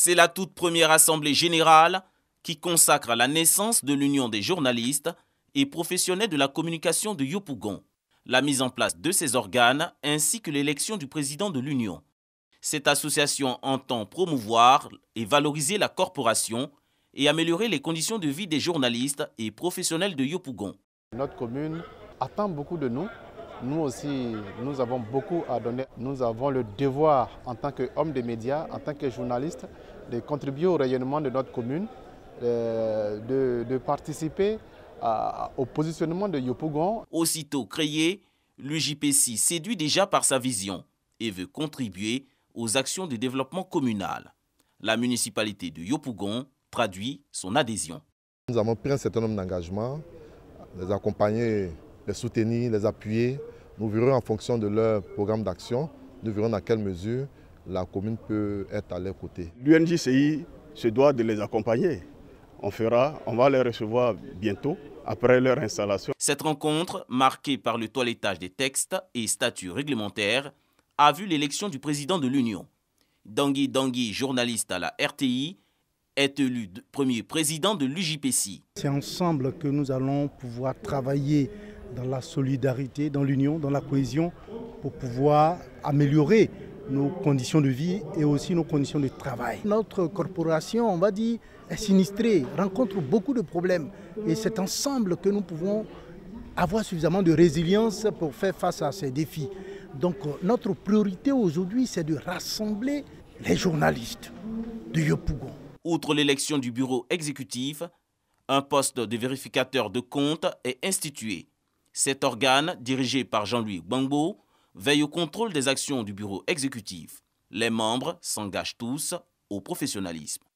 C'est la toute première assemblée générale qui consacre la naissance de l'Union des journalistes et professionnels de la communication de Yopougon, la mise en place de ses organes ainsi que l'élection du président de l'Union. Cette association entend promouvoir et valoriser la corporation et améliorer les conditions de vie des journalistes et professionnels de Yopougon. Notre commune attend beaucoup de nous nous aussi, nous avons beaucoup à donner. Nous avons le devoir, en tant qu'hommes des médias, en tant que journalistes, de contribuer au rayonnement de notre commune, euh, de, participer au positionnement de Yopougon. Aussitôt créé, l'UJPC séduit déjà par sa vision et veut contribuer aux actions de développement communal. La municipalité de Yopougon traduit son adhésion. Nous avons pris un certain nombre d'engagements, les accompagner les soutenir, les appuyer. Nous verrons en fonction de leur programme d'action, nous verrons dans quelle mesure la commune peut être à leur côté. L'UNJCI se doit de les accompagner. On fera, on va les recevoir bientôt après leur installation. Cette rencontre, marquée par le toilettage des textes et statuts réglementaires, a vu l'élection du président de l'Union. Dangui Dangui, journaliste à la RTI, est élu premier président de l'UJPC. C'est ensemble que nous allons pouvoir travailler dans la solidarité, dans l'union, dans la cohésion, pour pouvoir améliorer nos conditions de vie et aussi nos conditions de travail. Notre corporation, on va dire, est sinistrée, rencontre beaucoup de problèmes. Et c'est ensemble que nous pouvons avoir suffisamment de résilience pour faire face à ces défis. Donc euh, notre priorité aujourd'hui, c'est de rassembler les journalistes de Yopougon. Outre l'élection du bureau exécutif, un poste de vérificateur de comptes est institué. Cet organe, dirigé par Jean-Louis Gbangbo, veille au contrôle des actions du bureau exécutif. Les membres s'engagent tous au professionnalisme.